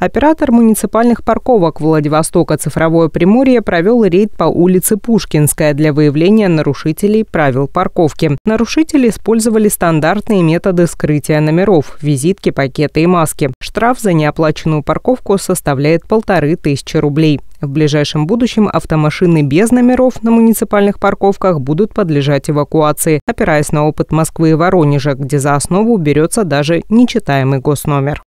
Оператор муниципальных парковок Владивостока «Цифровое Приморье» провел рейд по улице Пушкинская для выявления нарушителей правил парковки. Нарушители использовали стандартные методы скрытия номеров – визитки, пакеты и маски. Штраф за неоплаченную парковку составляет полторы тысячи рублей. В ближайшем будущем автомашины без номеров на муниципальных парковках будут подлежать эвакуации, опираясь на опыт Москвы и Воронежа, где за основу берется даже нечитаемый госномер.